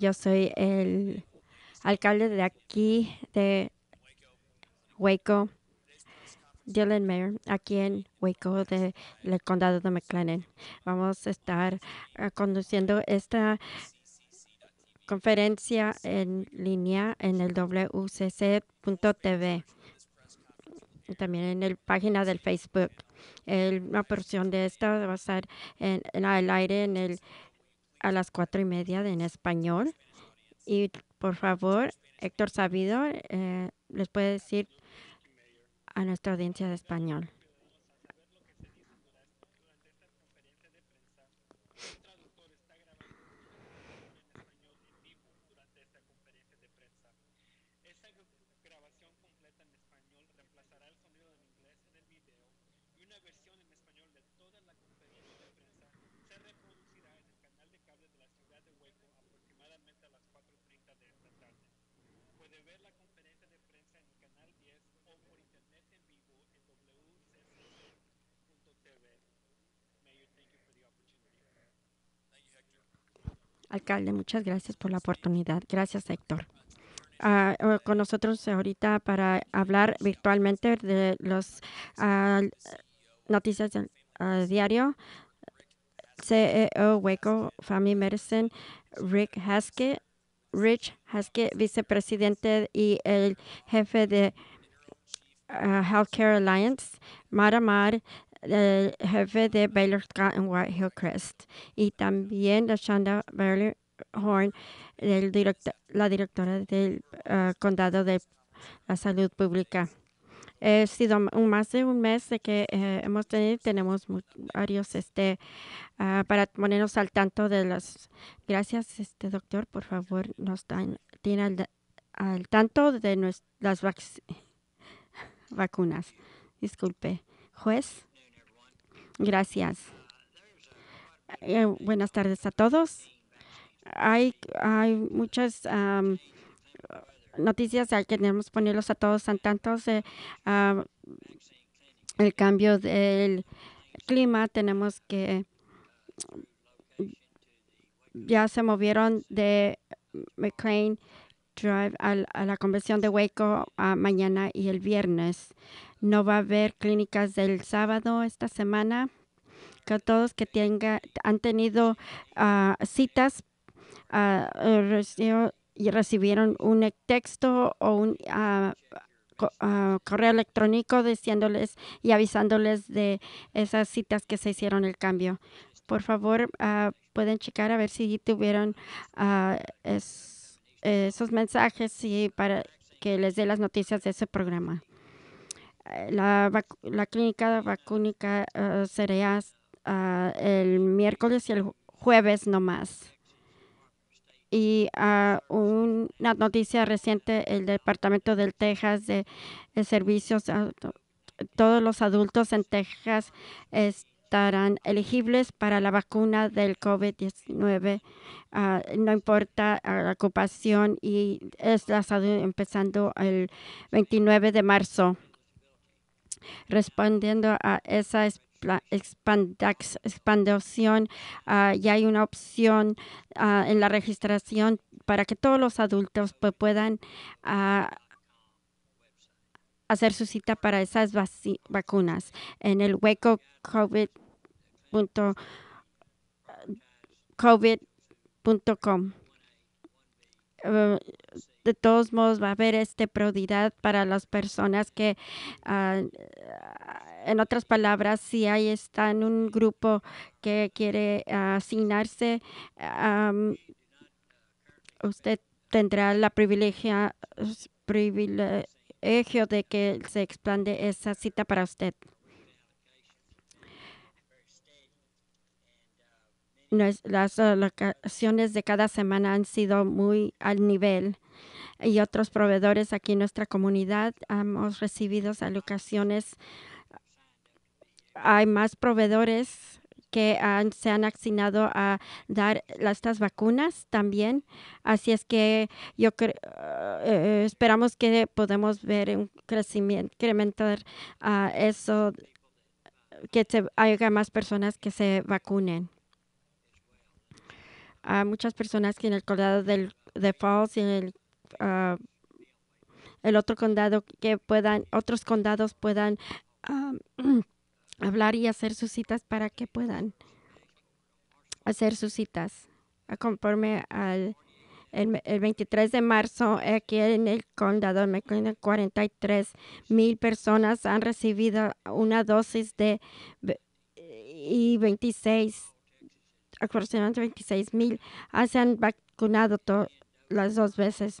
Yo soy el alcalde de aquí, de Waco, Dylan Mayer, aquí en Waco, del condado de McLennan. Vamos a estar eh, conduciendo esta conferencia en línea en el wcc.tv también en la página del Facebook. una porción de esta va a estar en el aire en el a las cuatro y media en español. Y por favor, Héctor Sabido eh, les puede decir a nuestra audiencia de español. Alcalde, muchas gracias por la oportunidad. Gracias, Héctor. Ah, con nosotros ahorita para hablar virtualmente de las ah, noticias del ah, diario. CEO Hueco, Family Medicine, Rick Haske, Rich Haske, vicepresidente y el jefe de Healthcare Alliance, Maramar, el jefe de Baylor Scott en White Hill Crest, y también la Shanda Barley Horn, la directora del eh, condado de la salud pública. Ha sido más de un mes de que eh, hemos tenido, tenemos varios este, ah, para ponernos al tanto de las... Gracias, este doctor, por favor, nos dan, tiene al, tanto de nuestras las vacunas. Disculpe, juez. Gracias. Eh, buenas tardes a todos. Hay, hay muchas noticias, que tenemos ponerlos a todos en tantos eh, el cambio del clima, tenemos que ya se movieron de McLean Drive a, la convención de Waco ah, mañana y el viernes. No va a haber clínicas del sábado esta semana. Que todos que han tenido ah, citas ah, y recibieron un texto o un ah, correo electrónico diciéndoles y avisándoles de esas citas que se hicieron el cambio. Por favor, pueden checar a ver si tuvieron esos mensajes y para que les dé las noticias de ese programa. Eh, la, clínica vacúnica uh, el miércoles y el jueves no más. Y ah, una noticia reciente, el Departamento del Texas de, de Servicios, todos los adultos en Texas estarán elegibles para la vacuna del COVID-19, ah, no importa la ocupación, y es la salud empezando el 29 de marzo respondiendo a esa expansión, ah, ya hay una opción ah, en la registración para que todos los adultos puedan ah, hacer su cita para esas vacunas en el hueco COVID.com. Eh, de todos modos va a haber este prioridad para las personas que, ah, en otras palabras, si ahí está en un grupo que quiere ah, asignarse, usted tendrá la privilegia, privilegio de que se expande esa cita para usted. Las alocaciones de cada semana han sido muy al nivel y otros proveedores aquí en nuestra comunidad. Hemos recibido alocaciones. Hay más proveedores que han, se han asignado a dar estas vacunas también. Así es que yo eh, eh, esperamos que podamos ver un crecimiento, incrementar ah, eso, que se, haya más personas que se vacunen. Hay ah, muchas personas que en el condado de Falls y en el Ah, el otro condado que puedan, otros condados puedan ah, hablar y hacer sus citas para que puedan hacer sus citas ah, conforme al el, 23 de marzo aquí en el condado de 43 mil personas han recibido una dosis de y 26 aproximadamente 26 mil se han vacunado las dos veces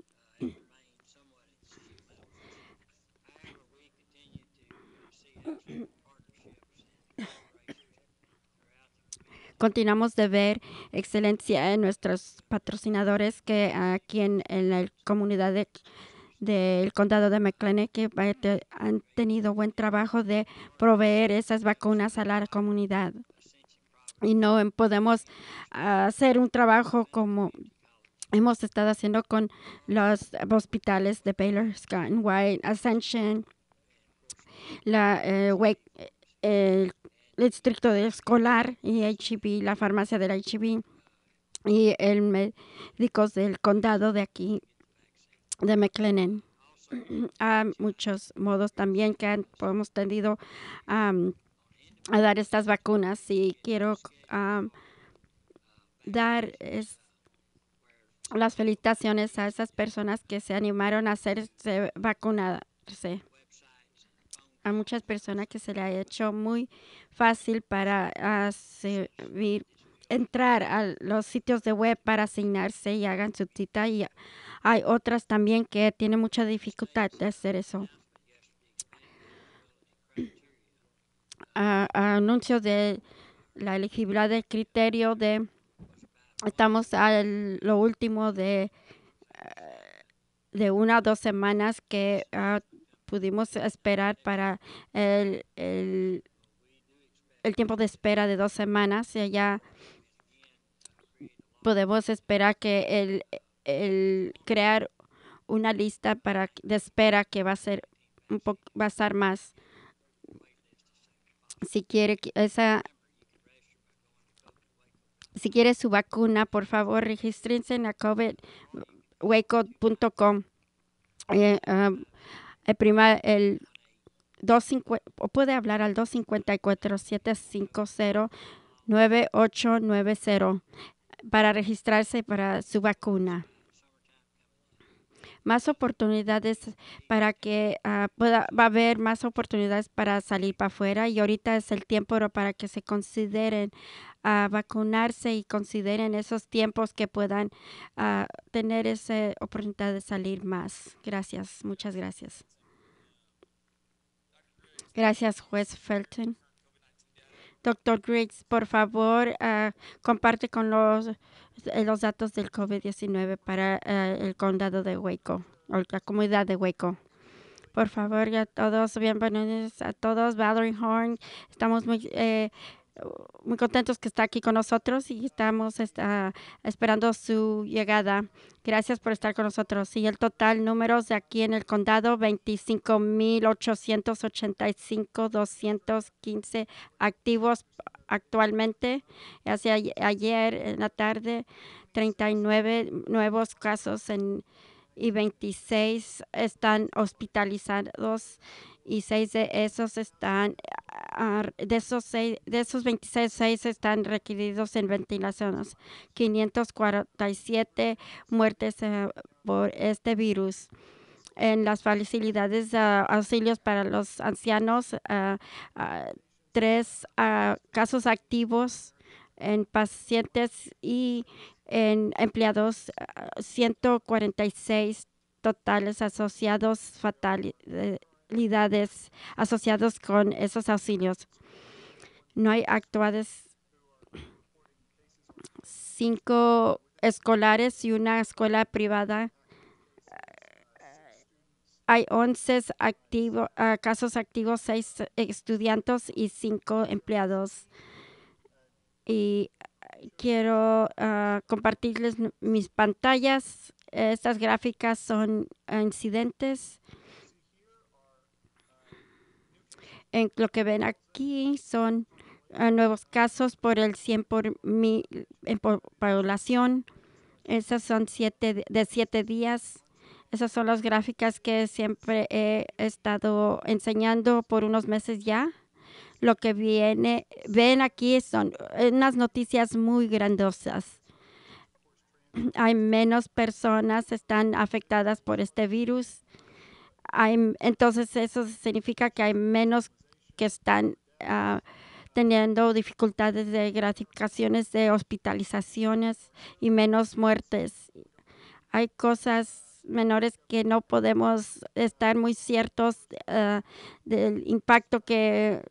continuamos de ver excelencia en nuestros patrocinadores que aquí en, la comunidad del condado de McLennan que han tenido buen trabajo de proveer esas vacunas a la comunidad. Y no podemos hacer un trabajo como hemos estado haciendo con los hospitales de Baylor Scott White, Ascension, la eh, Wake, eh, el distrito de escolar y HIV, la farmacia del HIV y el médicos del condado de aquí, de McLennan. a muchos modos también que han, hemos tendido a dar estas vacunas y quiero dar las felicitaciones a esas personas que se animaron a hacerse vacunarse a muchas personas que se le ha hecho muy fácil para entrar a los sitios de web para asignarse y hagan su cita y hay otras también que tienen mucha dificultad de hacer eso. Anuncio de la elegibilidad del criterio de estamos a lo último de, eh, de una o dos semanas que ah, pudimos esperar para el, tiempo de espera de dos semanas. Y allá podemos esperar que el, el crear una lista para de espera que va a ser un poco va a estar más si quiere esa si quiere su vacuna por favor regístrense en la el, prima, el 250, puede hablar al 254-750-9890 para registrarse para su vacuna. Más oportunidades para que ah, pueda, va a haber más oportunidades para salir para afuera y ahorita es el tiempo para que se consideren a vacunarse y consideren esos tiempos que puedan ah, tener esa oportunidad de salir más. Gracias, muchas gracias. Gracias, juez Felton. Doctor Griggs, por favor, ah, comparte con los, eh, los datos del COVID-19 para eh, el condado de Hueco, o la comunidad de Hueco. Por favor, a todos, bienvenidos a todos. Valerie Horn, estamos muy... Eh, muy contentos que está aquí con nosotros y estamos está, esperando su llegada. Gracias por estar con nosotros. Y el total números de aquí en el condado, 25.885.215 activos actualmente. Hacia ayer en la tarde, 39 nuevos casos en, y 26 están hospitalizados y seis de esos están, ah, ah, de esos, de esos 26, seis están requeridos en ventilaciones. 547 muertes eh, por este virus en las facilidades de auxilios para los ancianos, eh, ah, tres casos activos en pacientes y en empleados, 146 totales asociados fatales Asociados con esos auxilios. No hay actuales cinco escolares y una escuela privada. Hay 11 ah, casos activos, seis estudiantes y cinco empleados. Y quiero ah, compartirles mis pantallas. Estas gráficas son incidentes lo que ven aquí son ah, nuevos casos por el 100 por mil en población. Esas son siete de, siete días. Esas son las gráficas que siempre he estado enseñando por unos meses ya. Lo que viene, ven aquí son eh, unas noticias muy grandosas. Hay menos personas están afectadas por este virus. entonces eso significa que hay menos que están ah, teniendo dificultades de gratificaciones, de hospitalizaciones y menos muertes. Hay cosas menores que no podemos estar muy ciertos ah, del impacto que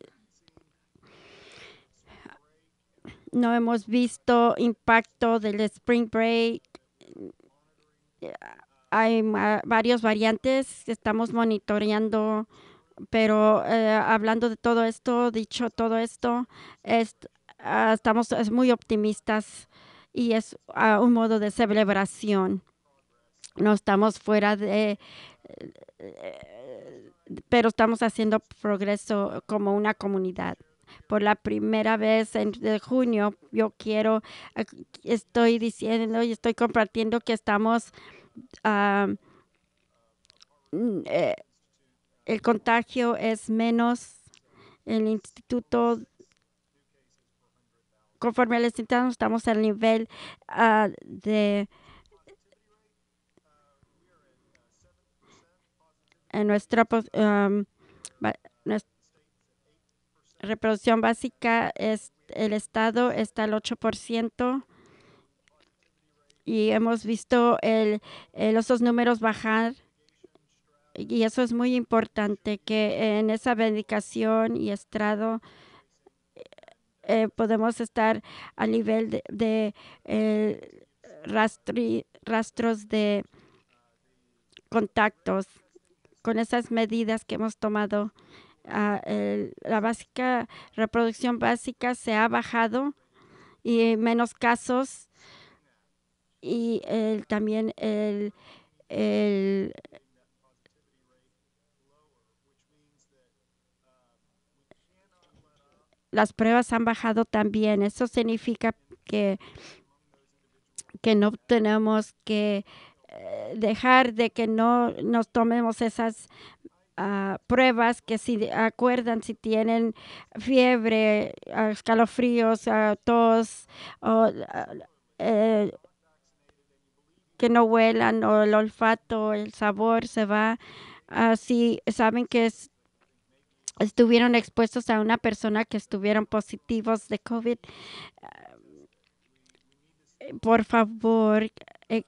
no hemos visto impacto del spring break. Hay varios variantes que estamos monitoreando pero eh, hablando de todo esto, dicho todo esto, ah, estamos muy optimistas y es un modo de celebración. No estamos fuera de, eh, pero estamos haciendo progreso como una comunidad. Por la primera vez en junio, yo quiero, eh, estoy diciendo y estoy compartiendo que estamos... Uh, el contagio es menos. El instituto, conforme al instituto, estamos al nivel ah, de... En nuestra, reproducción básica es el estado está al 8% y hemos visto el, el, números bajar y eso es muy importante, que en esa dedicación y estrado eh, podemos estar a nivel de, eh, rastros de contactos con esas medidas que hemos tomado. Ah, la básica reproducción básica se ha bajado y menos casos y también el las pruebas han bajado también. Eso significa que, que no tenemos que eh, dejar de que no nos tomemos esas ah, pruebas que si acuerdan si tienen fiebre, escalofríos, ah, tos, o, ah, eh, que no huelan o el olfato, el sabor se va. si saben que es estuvieron expuestos a una persona que estuvieron positivos de COVID. Eh, por favor, eh,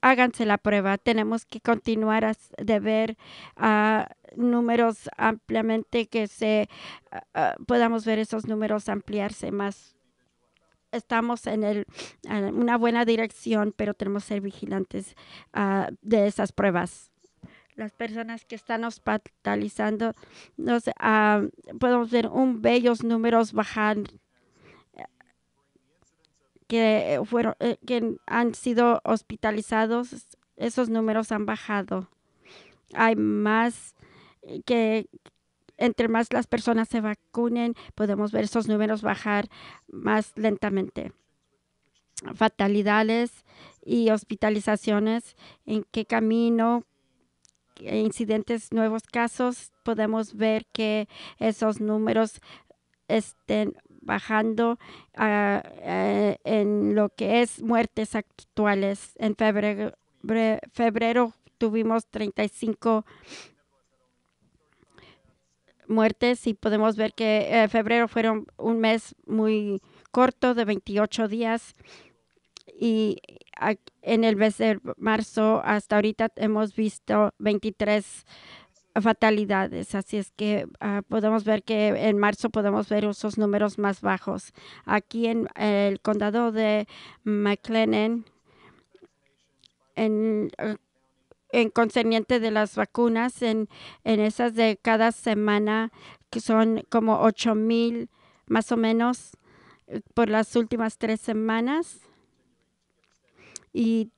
háganse la prueba. Tenemos que continuar de ver ah, números ampliamente que se ah, ah, podamos ver esos números ampliarse más. Estamos en, una buena dirección, pero tenemos que ser vigilantes de esas pruebas las personas que están hospitalizando, nos, ah, podemos ver un bellos números bajar eh, que fueron eh, que han sido hospitalizados, esos números han bajado. Hay más eh, que entre más las personas se vacunen, podemos ver esos números bajar más lentamente. Fatalidades y hospitalizaciones, en qué camino eh, incidentes, nuevos casos, podemos ver que esos números estén bajando ah, eh, en lo que es muertes actuales. En febrero, febrero tuvimos 35 muertes y podemos ver que eh, febrero fueron un mes muy corto de 28 días y en el mes de marzo hasta ahorita hemos visto 23 fatalidades, así es que ah, podemos ver que en marzo podemos ver esos números más bajos. Aquí en el condado de McLennan, en, ah, en concerniente de las vacunas, en, en esas de cada semana, que son como 8 mil más o menos por las últimas tres semanas y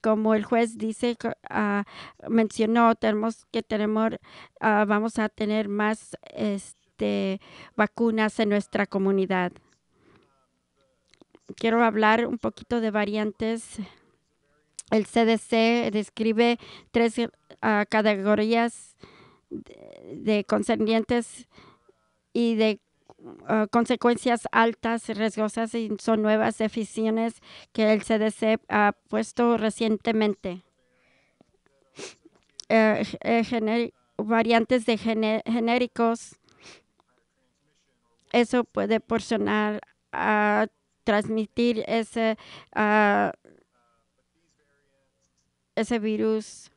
como el juez dice, ah, mencionó, tenemos que tenemos, ah, vamos a tener más este, vacunas en nuestra comunidad. Quiero hablar un poquito de variantes. El CDC describe tres ah, categorías de, de concernientes y de eh, consecuencias altas y riesgosas y son nuevas decisiones que el CDC ha puesto recientemente. Eh, eh, variantes de genéricos, eso puede porcionar a transmitir ese, ese virus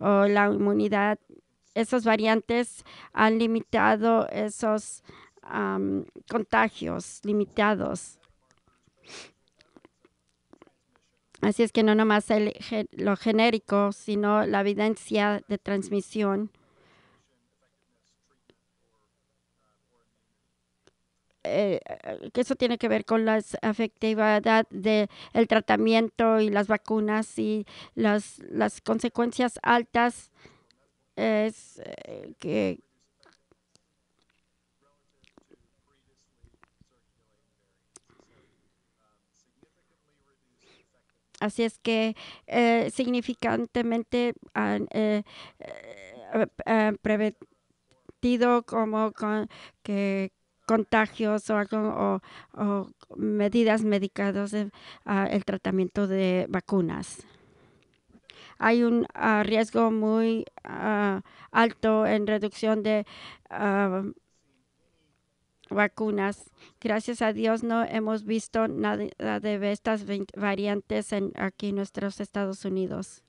o la inmunidad. Esas variantes han limitado esos contagios limitados. Así es que no nomás el, lo genérico, sino la evidencia de transmisión. Eh, eso tiene que ver con la efectividad del tratamiento y las vacunas y las, las consecuencias altas es, eh, que, Así es que eh, significantemente han eh, eh como contagios o, o, o medidas medicadas eh, el tratamiento de vacunas hay un ah, riesgo muy ah, alto en reducción de ah, vacunas. Gracias a Dios no hemos visto nada de estas variantes en aquí en nuestros Estados Unidos.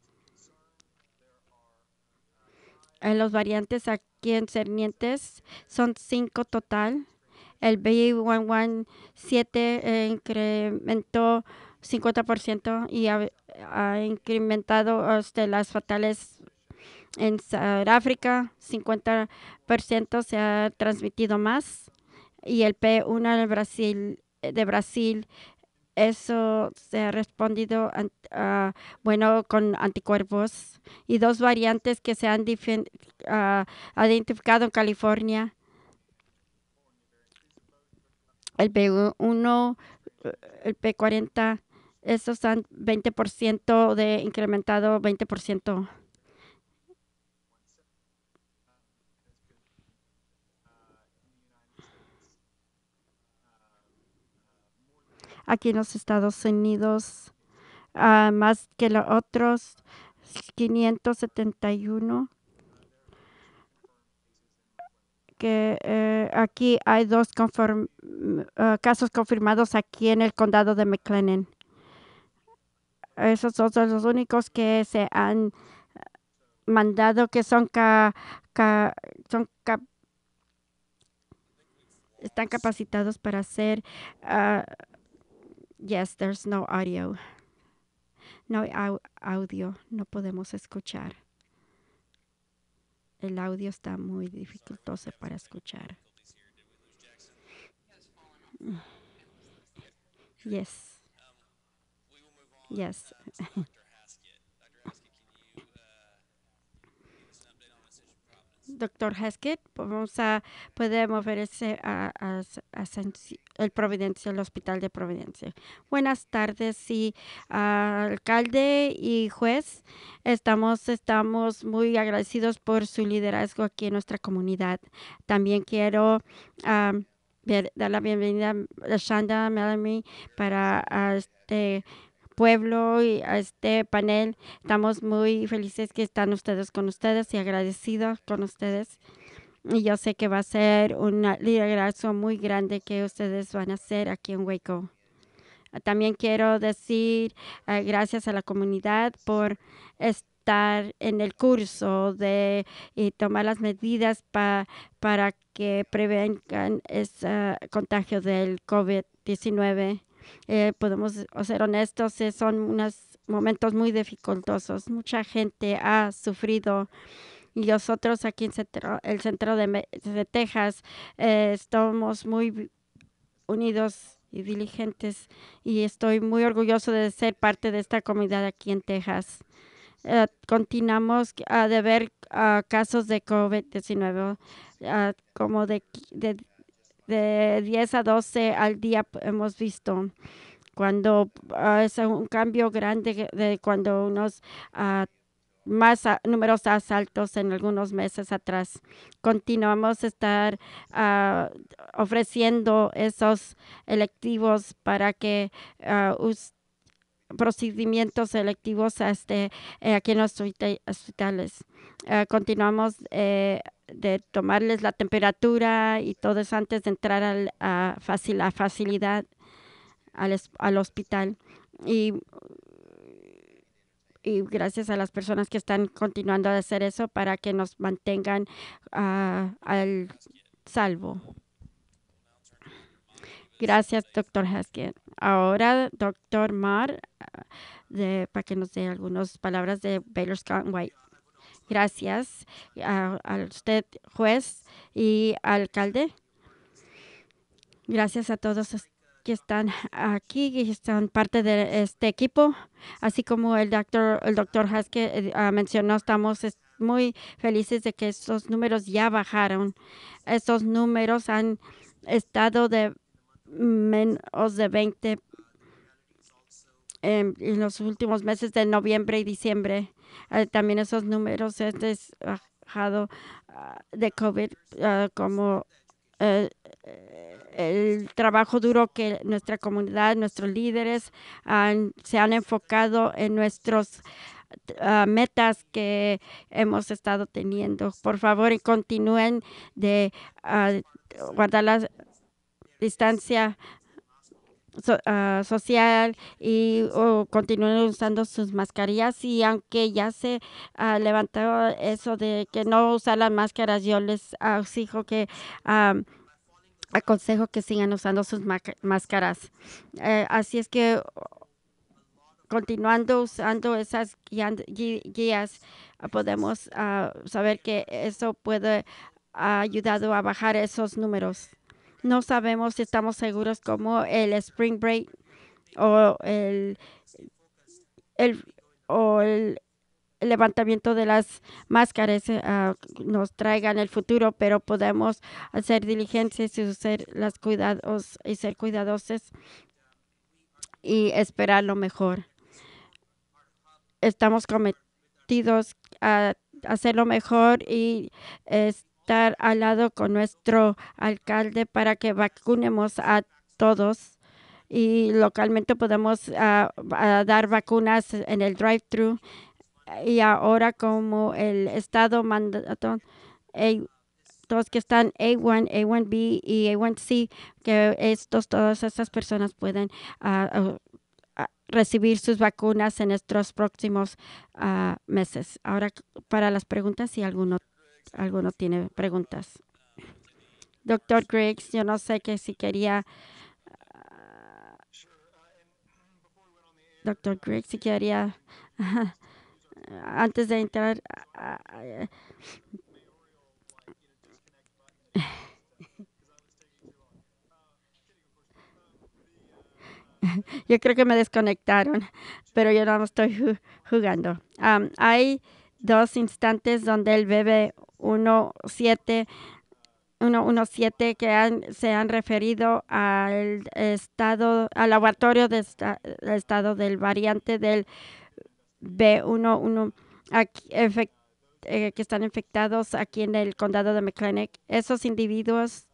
En eh, los variantes aquí en Cernientes son cinco total. El B117 eh, incrementó 50% y ha, incrementado las fatales en Sudáfrica. 50% se ha transmitido más y el P1 Brasil, eh, de Brasil. Eso se ha respondido ah, bueno con anticuerpos y dos variantes que se han ah, identificado en California. El P1, el P40, esos han 20% de incrementado 20%. aquí en los Estados Unidos, ah, más que los otros 571. Que eh, aquí hay dos ah, casos confirmados aquí en el condado de McLennan. Esos son los únicos que se han mandado que son ca, son están capacitados para hacer ah, Yes, there's no audio. No audio, no podemos escuchar. El audio está muy dificultoso para escuchar. Yes. Yes. doctor Haskett, vamos a podemos moverse a, el Providencia, el Hospital de Providencia. Buenas tardes, y ah, alcalde y juez. Estamos, estamos muy agradecidos por su liderazgo aquí en nuestra comunidad. También quiero ah, dar la bienvenida a Shanda Melanie para ah, este pueblo y a este panel. Estamos muy felices que están ustedes con ustedes y agradecidos con ustedes. Y yo sé que va a ser un liderazgo muy grande que ustedes van a hacer aquí en Waco. También quiero decir eh, gracias a la comunidad por estar en el curso de tomar las medidas para para que prevengan ese contagio del COVID-19. Eh, podemos ser honestos, eh, son unos momentos muy dificultosos. Mucha gente ha sufrido y nosotros aquí en el centro de, de Texas eh, estamos muy unidos y diligentes y estoy muy orgulloso de ser parte de esta comunidad aquí en Texas. continuamos a de ver ah, casos de COVID-19 ah, como de, de, de 10 a 12 al día hemos visto cuando ah, es un cambio grande de cuando unos ah, más numerosos asaltos en algunos meses atrás. Continuamos a estar ah, ofreciendo esos electivos para que procedimientos electivos este, eh, aquí en los hospitales. continuamos eh, de tomarles la temperatura y todo eso antes de entrar al, a la facilidad, al, al hospital. Y, y, gracias a las personas que están continuando a hacer eso para que nos mantengan ah, al salvo. Gracias, doctor Haskett. Ahora, doctor Mar, ah, de, para que nos dé algunas palabras de Baylor Scott White. Gracias a, usted, juez y alcalde. Gracias a todos que están aquí, y están parte de este equipo, así como el doctor, el doctor Haske ah, mencionó, estamos muy felices de que estos números ya bajaron. Estos números han estado de menos de 20 en los últimos meses de noviembre y diciembre. Ah, también esos números han este es ah, bajado ah, de COVID como eh, el trabajo duro que nuestra comunidad, nuestros líderes se han enfocado en nuestros metas que hemos estado teniendo. Por favor, continúen de guardar la distancia Ah, social y o continúen usando sus mascarillas. Y aunque ya se ha ah, levantado eso de que no usar las máscaras, yo les que... Ah, aconsejo que sigan usando sus máscaras. Eh, así es que continuando usando esas guías, podemos saber que eso puede ayudar a bajar esos números. No sabemos si estamos seguros como el Spring Break o el, el, o el levantamiento de las máscaras eh, ah, nos traigan el futuro, pero podemos hacer diligencias y las cuidados y ser cuidadosos y esperar lo mejor. Estamos cometidos a hacer lo mejor y este, estar al lado con nuestro alcalde para que vacunemos a todos y localmente podemos ah, dar vacunas en el drive-thru. Y ahora como el Estado a todos que están A1, A1B y A1C, que estos, todas estas personas pueden ah, ah, recibir sus vacunas en nuestros próximos meses. Ahora para las preguntas si alguno alguno tiene preguntas. Doctor Griggs, yo no sé que si quería. Ah, doctor Griggs, si quería. antes de entrar. Ah, ah, yo creo que me desconectaron, pero yo no estoy jugando. hay dos instantes donde el bebé uno 117 que se han referido al estado, al laboratorio de del estado del variante del B11 aquí, eh, que están infectados aquí en el condado de McLennan. Esos individuos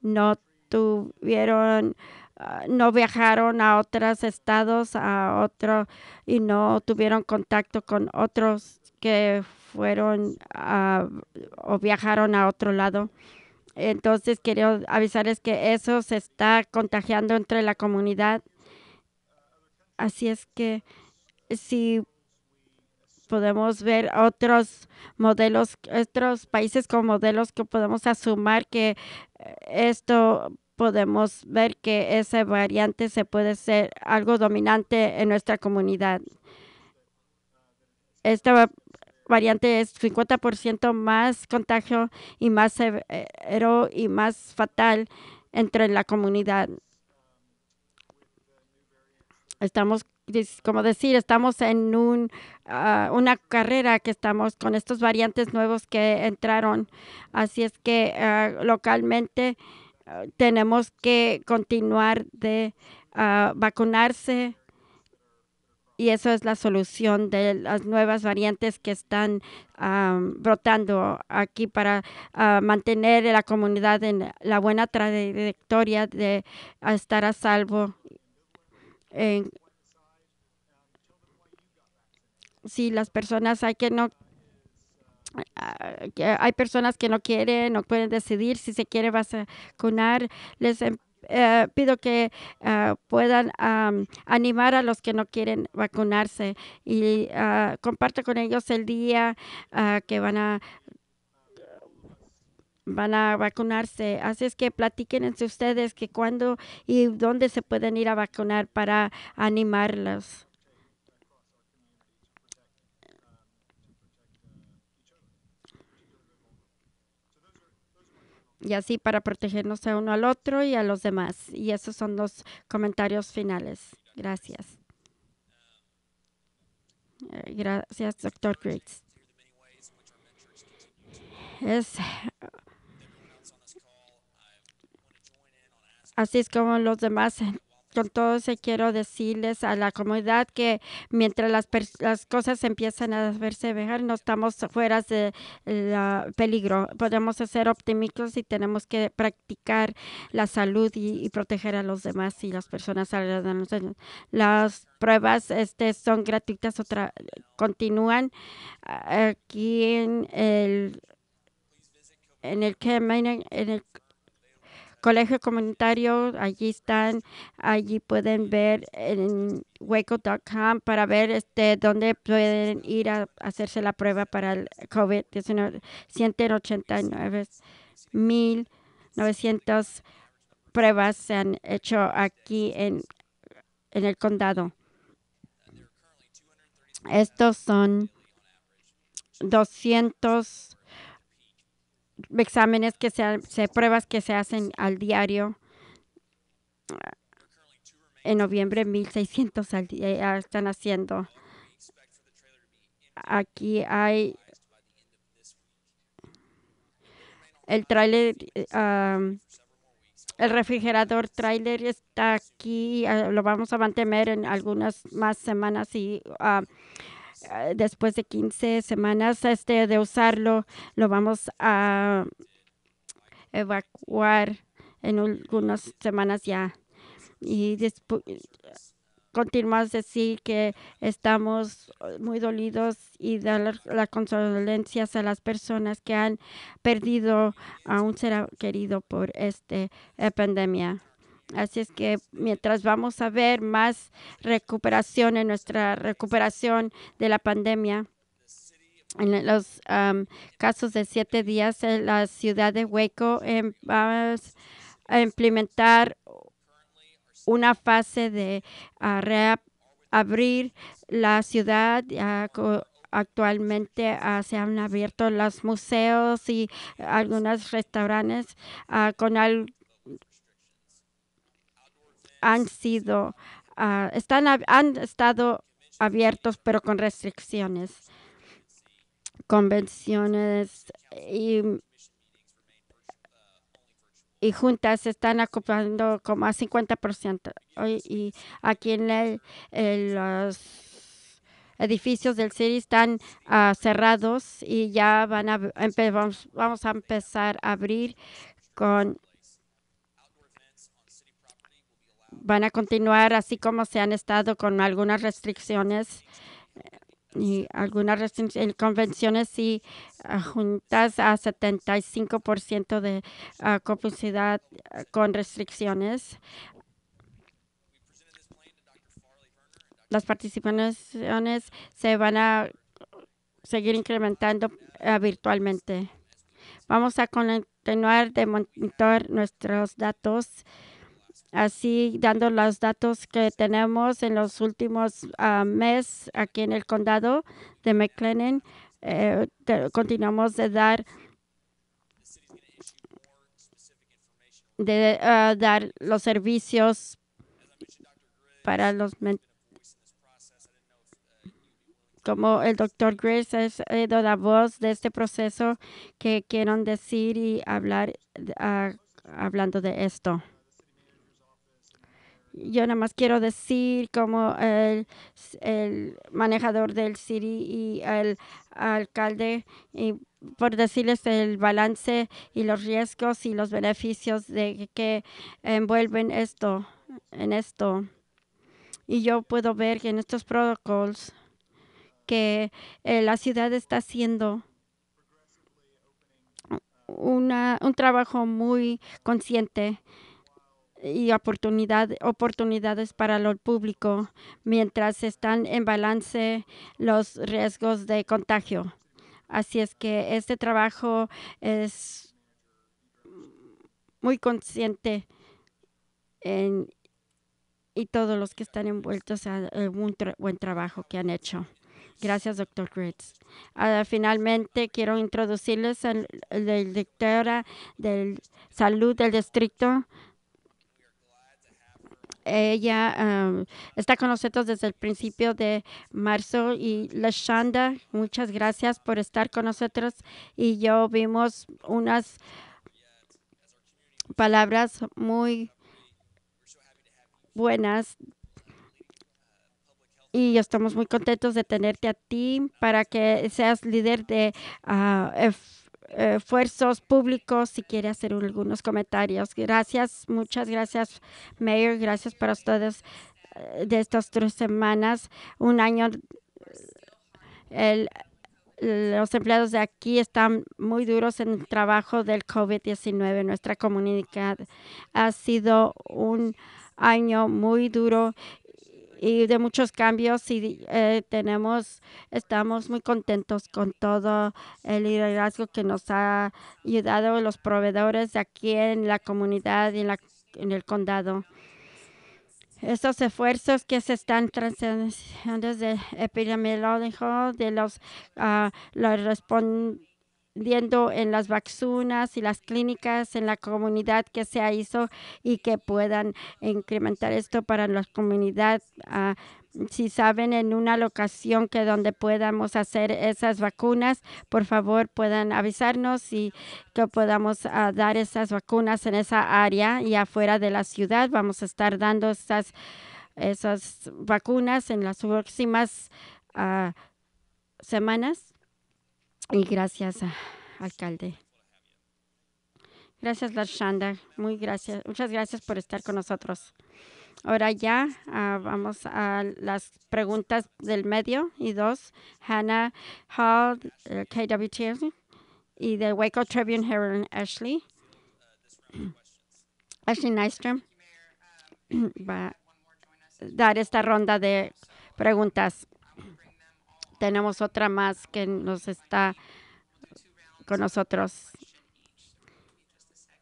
no tuvieron, ah, no viajaron a otros estados, a otro, y no tuvieron contacto con otros que fueron a, o viajaron a otro lado. Entonces, quiero avisarles que eso se está contagiando entre la comunidad. Así es que si podemos ver otros modelos, otros países con modelos que podemos asumir que eh, esto podemos ver que esa variante se puede ser algo dominante en nuestra comunidad. Esta variante es 50% más contagio y más severo y más fatal entre la comunidad. Estamos, como decir, estamos en un, ah, una carrera que estamos con estos variantes nuevos que entraron. Así es que ah, localmente ah, tenemos que continuar de vacunarse y eso es la solución de las nuevas variantes que están ah, brotando aquí para ah, mantener a la comunidad en la buena trayectoria de estar a salvo. En, si las personas hay que no ah, hay personas que no quieren, no pueden decidir si se quiere vacunar, les em eh, pido que ah, puedan animar a los que no quieren vacunarse y ah, comparto con ellos el día ah, que van a van a vacunarse. Así es que platiquen entre ustedes que cuándo y dónde se pueden ir a vacunar para animarlos. y así para protegernos a uno al otro y a los demás. Y esos son los comentarios finales. Gracias. Eh, gracias, doctor Griggs. así es como los demás con todo se quiero decirles a la comunidad que mientras las, cosas empiezan a verse mejor, no estamos fuera de peligro. Podemos ser optimistas y tenemos que practicar la salud y, proteger a los demás y las personas alrededor Las pruebas este, son gratuitas, otra, continúan aquí en el en el que en el colegio comunitario, allí están, allí pueden ver en waco.com para ver este dónde pueden ir a hacerse la prueba para el COVID-19. 189 mil pruebas se han hecho aquí en, en el condado. Estos son 200 exámenes que se, se pruebas que se hacen al diario. En noviembre 1600 al día eh, ah, están haciendo. Aquí hay el trailer el refrigerador trailer está aquí. Ah, lo vamos a mantener en algunas más semanas y uh, eh, después de 15 semanas este, de usarlo, lo vamos a evacuar en algunas semanas ya. Y continuamos a decir que estamos eh, muy dolidos y dar las condolencias a las personas que han perdido a un ser querido por esta eh, pandemia. Así es que mientras vamos a ver más recuperación en nuestra recuperación de la pandemia, en los casos de siete días, en eh, la ciudad de Hueco em, vamos a implementar una fase de reabrir la ciudad. actualmente ah, se han abierto los museos y algunos restaurantes ah, con han sido, ah, están, han estado abiertos, pero con restricciones, convenciones y, juntas están ocupando como a 50%. Y aquí en, los edificios del City están ah, cerrados y ya van a vamos, vamos a empezar a abrir con van a continuar así como se han estado con algunas restricciones y algunas restricciones, convenciones y ah, juntas a 75% de uh, complicidad ah, con restricciones. Las participaciones se van a seguir incrementando virtualmente. Vamos a continuar de monitorear nuestros datos así dando los datos que tenemos en los últimos ah, meses aquí en el condado de McLennan. Eh, continuamos de dar de ah, dar los servicios para los como el doctor Grace ha sido la voz de este proceso que quieren decir y hablar ah, hablando de esto yo nada más quiero decir como el, el manejador del City y el alcalde y por decirles el balance y los riesgos y los beneficios de que envuelven esto en esto y yo puedo ver que en estos protocolos que eh, la ciudad está haciendo una, un trabajo muy consciente y oportunidad, oportunidades para el público mientras están en balance los riesgos de contagio. Así es que este trabajo es muy consciente y todos los que están envueltos en un buen trabajo que han hecho. Gracias, doctor Gritz. Ah, finalmente, quiero introducirles a la directora de salud del distrito, ella está con nosotros desde el principio de marzo y Lashanda, muchas gracias por estar con nosotros y yo vimos unas palabras muy buenas y estamos muy contentos de tenerte a ti para que seas líder de uh, eh, esfuerzos públicos si quiere hacer algunos comentarios. Gracias, muchas gracias, Mayor. Gracias para ustedes eh, de estas tres semanas. Un año, el, los empleados de aquí están muy duros en el trabajo del COVID-19. Nuestra comunidad ha sido un año muy duro y de muchos cambios y eh, tenemos, estamos muy contentos con todo el liderazgo que nos ha ayudado los proveedores de aquí en la comunidad y en, la, en el condado. Estos esfuerzos que se están trascendiendo desde epidemiológico de los, uh, ah, los viendo en las vacunas y las clínicas en la comunidad que se ha hizo y que puedan incrementar esto para la comunidad. Ah, si saben en una locación que donde podamos hacer esas vacunas, por favor puedan avisarnos y que podamos ah, dar esas vacunas en esa área y afuera de la ciudad. Vamos a estar dando esas, esas vacunas en las próximas ah, semanas. Y gracias, ah, alcalde. Gracias, Larshanda. Muy gracias. Muchas gracias por estar con nosotros. Ahora ya ah, vamos a las preguntas del medio y dos. Hannah Hall, eh, KWTS, y de Waco Tribune Herald Ashley. Ashley Nystrom va a dar esta ronda de preguntas tenemos otra más que nos está con nosotros.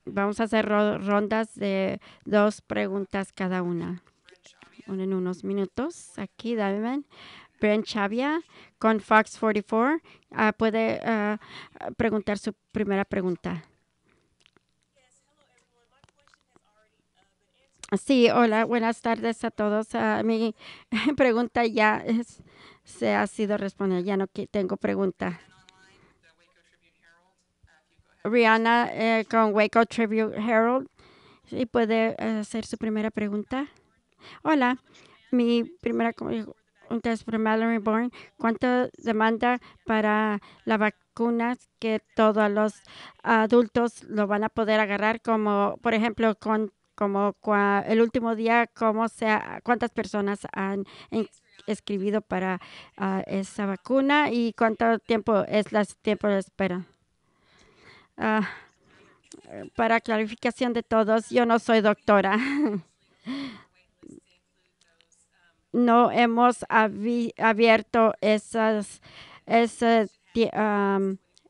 Vamos a hacer rondas de dos preguntas cada una. Uno en unos minutos. Aquí, David. Brent Chavia con Fox 44 ah, puede ah, preguntar su primera pregunta. Sí, hola, buenas tardes a todos. Ah, mi pregunta ya es se ha sido respondida. Ya no tengo pregunta. Rihanna eh, con Waco Tribune Herald. puede eh, hacer su primera pregunta? Hola, mi primera pregunta es para Mallory Bourne. ¿Cuánto demanda para la vacuna que todos los adultos lo van a poder agarrar? Como, por ejemplo, con como el último día, cómo sea cuántas personas han escribido para ah, esa vacuna y cuánto tiempo es la tiempo de espera. Ah, para clarificación de todos, yo no soy doctora. no hemos abierto esas, esa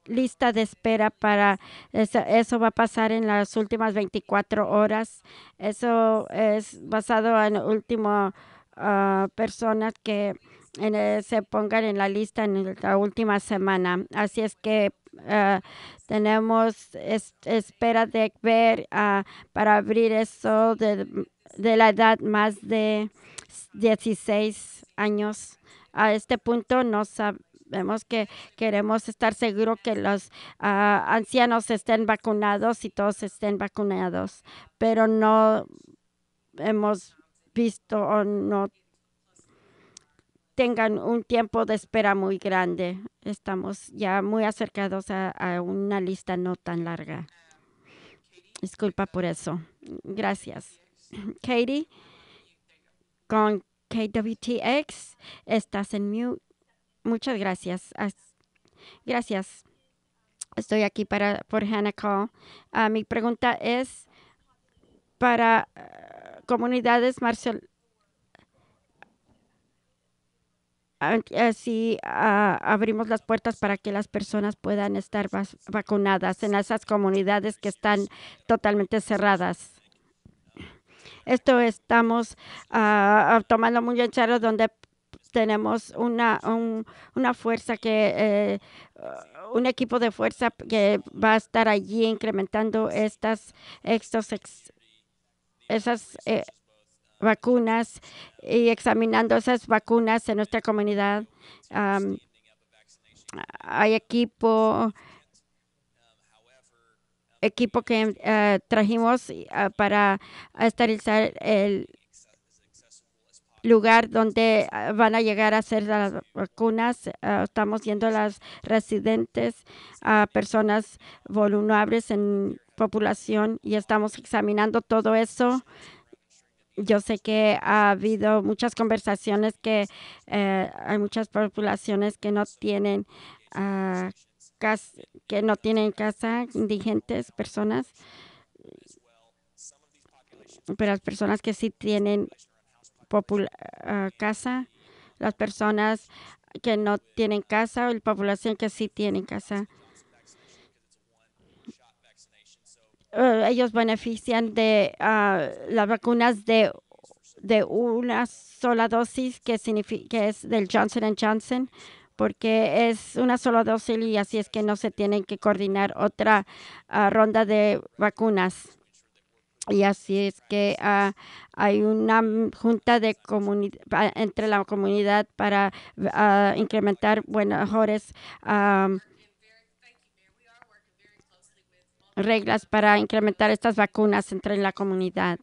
lista de espera para eso, va a pasar en las últimas 24 horas. Eso es basado en último Ah, personas que eh, se pongan en la lista en la última semana. Así es que ah, tenemos espera de ver ah, para abrir eso de, la edad más de 16 años. A este punto no sabemos que queremos estar seguros que los ancianos estén vacunados y todos estén vacunados, pero no hemos visto o no tengan un tiempo de espera muy grande. Estamos ya muy acercados a, una lista no tan larga. Disculpa por eso. Gracias. Katie, con KWTX, estás en mute. Muchas gracias. Gracias. Estoy aquí para por Hannah Call. Ah, mi pregunta es para comunidades marcial así abrimos las puertas para que las personas puedan estar vacunadas en esas comunidades que están totalmente cerradas. Esto estamos tomando muy en serio donde tenemos una, una fuerza que, eh, un equipo de fuerza que va a estar allí incrementando estas, estos esas eh, vacunas y examinando esas vacunas en nuestra comunidad. hay equipo equipo que eh, trajimos eh, para esterilizar el, lugar donde ah, van a llegar a ser las vacunas. Ah, estamos viendo a las residentes, a personas vulnerables en población y estamos examinando todo eso. Yo sé que ha habido muchas conversaciones que eh, hay muchas poblaciones que no tienen ah, que no tienen casa, indigentes, personas, pero las personas que sí tienen Ah, casa, las personas que no tienen casa o la población que sí tienen casa. Eh, ellos benefician de ah, las vacunas de, de una sola dosis, que, es del Johnson Johnson, porque es una sola dosis y así es que no se tienen que coordinar otra ah, ronda de vacunas. Y así es que ah, hay una mm, junta de entre la comunidad para ah, incrementar incrementar mejores ah, reglas para incrementar estas vacunas entre la comunidad.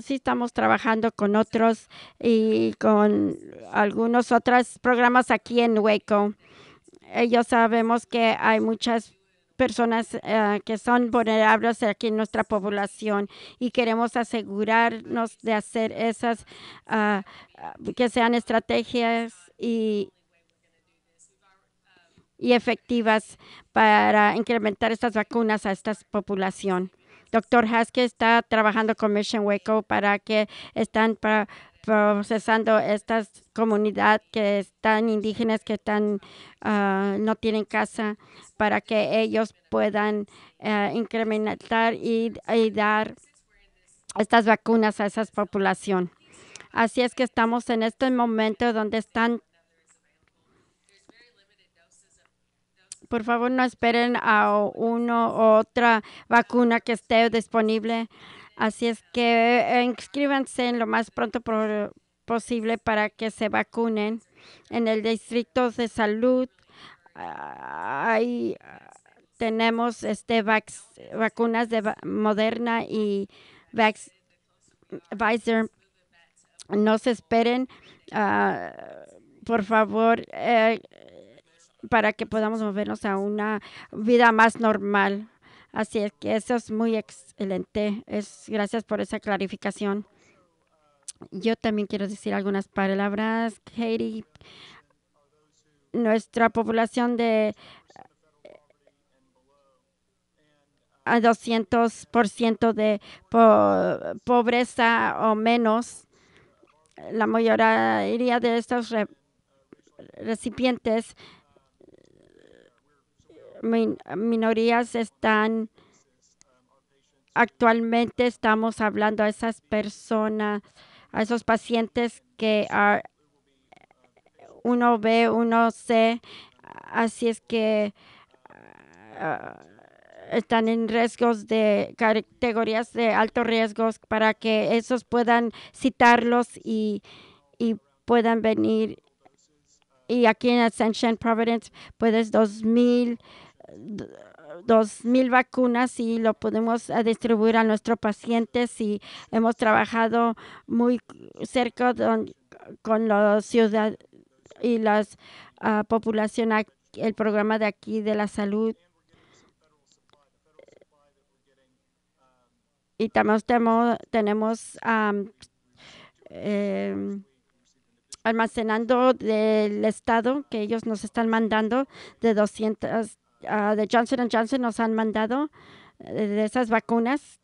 Sí, estamos trabajando con otros y con algunos otros programas aquí en Waco. Ellos sabemos que hay muchas personas eh, que son vulnerables aquí en nuestra población y queremos asegurarnos de hacer esas, ah, ah, que sean estrategias y, y efectivas para incrementar estas vacunas a esta población. Doctor Haskell está trabajando con Mission Waco para que estén para procesando estas comunidades que están indígenas, que están, ah, no tienen casa, para que ellos puedan eh, incrementar y, y, dar estas vacunas a esa población. Así es que estamos en este momento donde están por favor no esperen a una u otra vacuna que esté disponible. Así es que eh, inscríbanse en lo más pronto posible para que se vacunen. En el distrito de salud ah, tenemos este vacunas de Moderna y Pfizer. No se esperen, ah, por favor, eh, para que podamos movernos a una vida más normal. Así es que eso es muy excelente. Es, gracias por esa clarificación. Yo también quiero decir algunas palabras, Katie. Nuestra población de a 200% de pobreza o menos. La mayoría de estos recipientes minorías están actualmente estamos hablando a esas personas, a esos pacientes que ah, uno ve, uno se, así es que ah, están en riesgos de categorías de alto riesgos para que esos puedan citarlos y, y puedan venir. Y aquí en Ascension Providence, puedes 2000 dos mil vacunas y lo podemos eh, distribuir a nuestros pacientes y hemos trabajado muy cerca con la ciudad y la ah, población, el programa de aquí de la salud. Y también tenemos um, almacenando del Estado que ellos nos están mandando de 200 Ah, de Johnson Johnson nos han mandado eh, de esas vacunas.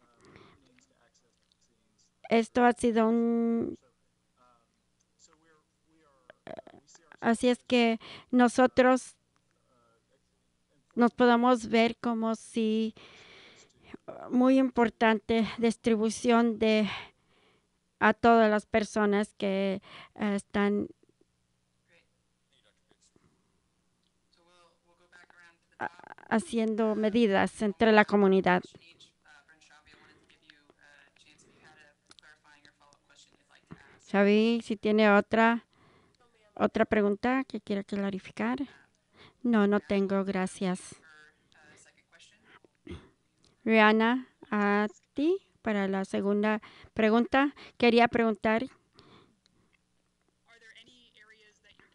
Esto ha sido un... Así es que nosotros nos podemos ver como si muy importante distribución de a todas las personas que eh, están haciendo medidas entre la comunidad. Xavi, si tiene otra otra pregunta que quiera clarificar. No, no tengo, gracias. Rihanna, a ti para la segunda pregunta. Quería preguntar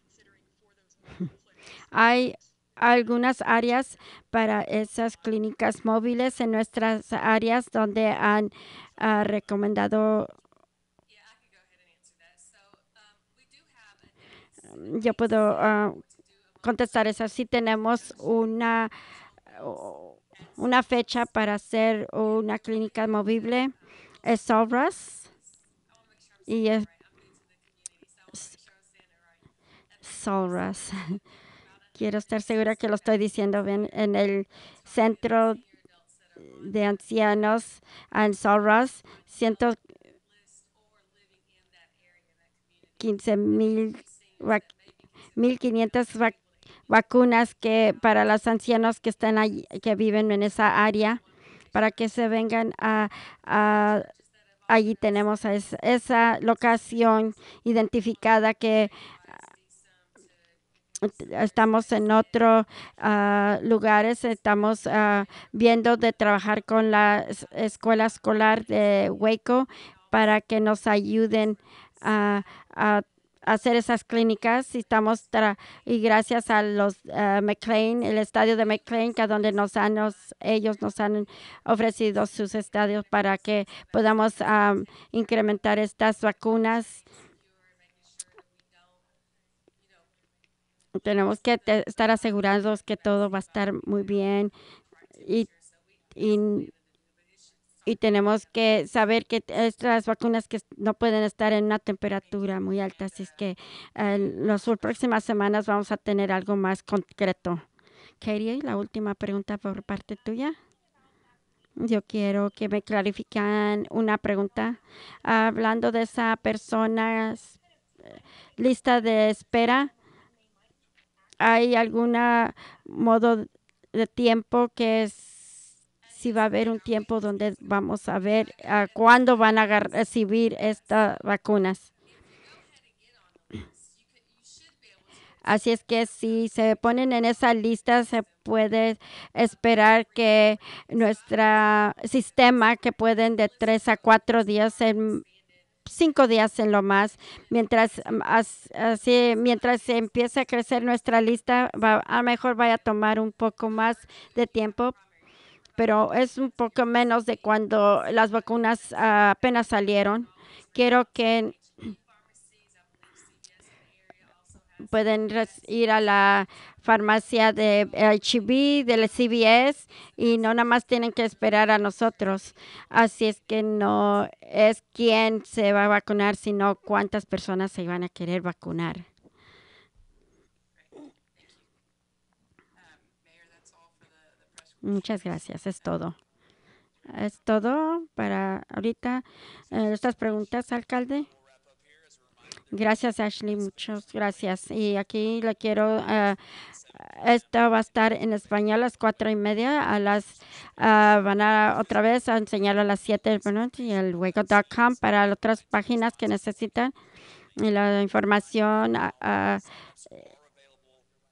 ¿hay algunas áreas para esas clínicas móviles en nuestras áreas donde han ah, recomendado mm, yo puedo ah, contestar eso. Sí tenemos una, una fecha para hacer una clínica movible. Es Solras Y es Solras. Quiero estar segura que lo estoy diciendo bien. En el centro de ancianos en Sorras, 115 mil 1.500 vacunas que para los ancianos que están allí, que viven en esa área, para que se vengan a, a allí tenemos esa, esa locación identificada que estamos en otros ah, lugares, estamos ah, viendo de trabajar con la escuela escolar de Waco para que nos ayuden a, hacer esas clínicas y estamos y gracias a los ah, McLean, el estadio de McLean, que donde nos han, ellos nos han ofrecido sus estadios para que podamos incrementar estas vacunas tenemos que estar asegurados que todo va a estar muy bien y, y, tenemos que saber que estas vacunas que no pueden estar en una temperatura muy alta, así es que en eh, las próximas semanas vamos a tener algo más concreto. Katie, la última pregunta por parte tuya. Yo quiero que me clarifiquen una pregunta. Hablando de esa persona eh, lista de espera, hay algún modo de tiempo que es si va a haber un tiempo donde vamos a ver a cuándo van a recibir estas vacunas. Así es que si se ponen en esa lista, se puede esperar que nuestro sistema, que pueden de tres a cuatro días en cinco días en lo más. Mientras, así, mientras empieza a crecer nuestra lista, va, a lo mejor vaya a tomar un poco más de tiempo, pero es un poco menos de cuando las vacunas ah, apenas salieron. Quiero que pueden ir a la farmacia de HB, e del CBS, y no nada más tienen que esperar a nosotros. Así es que no es quién se va a vacunar, sino cuántas personas se van a querer vacunar. Muchas gracias, es todo. Es todo para ahorita. Eh, ¿Estas preguntas, alcalde? Gracias, Ashley. Muchas gracias. Y aquí le quiero. Eh, Esto va a estar en español a las cuatro y media. A las ah, van a otra vez a enseñar a las siete y el hueco.com para otras páginas que necesitan. Y la información. Ah,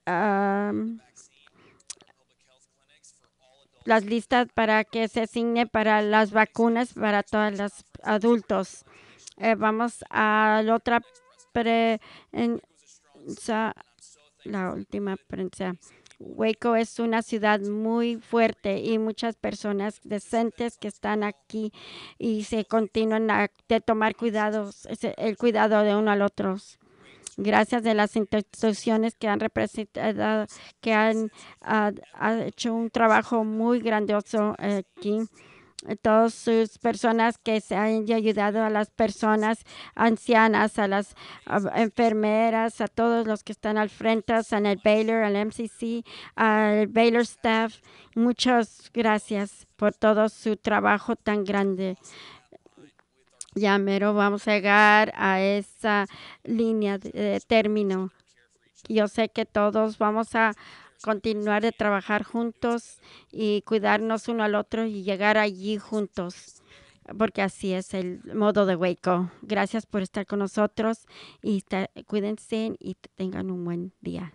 ah, las listas para que se asigne para las vacunas para todos los adultos. Eh, vamos a la otra la última prensa. Waco es una ciudad muy fuerte y muchas personas decentes que están aquí y se continúan a de tomar cuidados, el cuidado de uno al otro. Gracias de las instituciones que han representado, que han ah, hecho un trabajo muy grandioso eh, aquí. Eh, todas sus personas que se han ayudado a las personas ancianas, a las enfermeras, a todos los que están al frente, en el Baylor, al MCC, al Baylor staff. Muchas gracias por todo su trabajo tan grande. Ya mero vamos a llegar a esa línea de término. Yo sé que todos vamos a continuar de trabajar juntos y cuidarnos uno al otro y llegar allí juntos, porque así es el modo de Waco. Gracias por estar con nosotros y cuídense y tengan un buen día.